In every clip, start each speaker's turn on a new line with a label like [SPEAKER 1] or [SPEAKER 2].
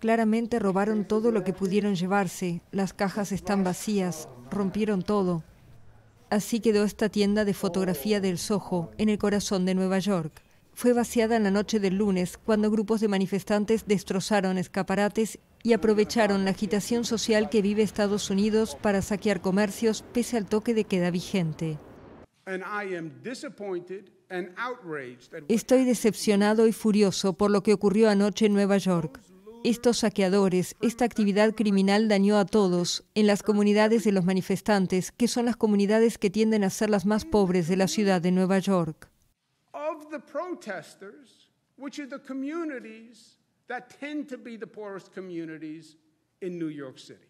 [SPEAKER 1] Claramente robaron todo lo que pudieron llevarse, las cajas están vacías, rompieron todo. Así quedó esta tienda de fotografía del Soho, en el corazón de Nueva York. Fue vaciada en la noche del lunes, cuando grupos de manifestantes destrozaron escaparates y aprovecharon la agitación social que vive Estados Unidos para saquear comercios pese al toque de queda vigente. Estoy decepcionado y furioso por lo que ocurrió anoche en Nueva York. Estos saqueadores, esta actividad criminal dañó a todos, en las comunidades de los manifestantes, que son las comunidades que tienden a ser las más pobres de la ciudad de Nueva York.
[SPEAKER 2] York City.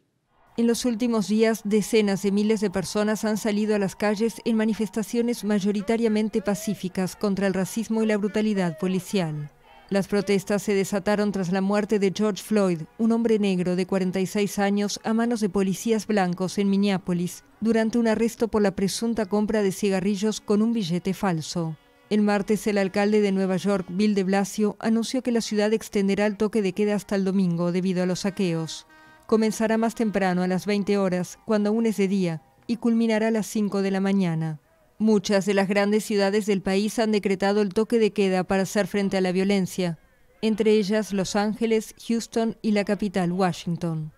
[SPEAKER 1] En los últimos días, decenas de miles de personas han salido a las calles en manifestaciones mayoritariamente pacíficas contra el racismo y la brutalidad policial. Las protestas se desataron tras la muerte de George Floyd, un hombre negro de 46 años a manos de policías blancos en Minneapolis, durante un arresto por la presunta compra de cigarrillos con un billete falso. El martes, el alcalde de Nueva York, Bill de Blasio, anunció que la ciudad extenderá el toque de queda hasta el domingo debido a los saqueos. Comenzará más temprano a las 20 horas, cuando aún es de día, y culminará a las 5 de la mañana. Muchas de las grandes ciudades del país han decretado el toque de queda para hacer frente a la violencia, entre ellas Los Ángeles, Houston y la capital, Washington.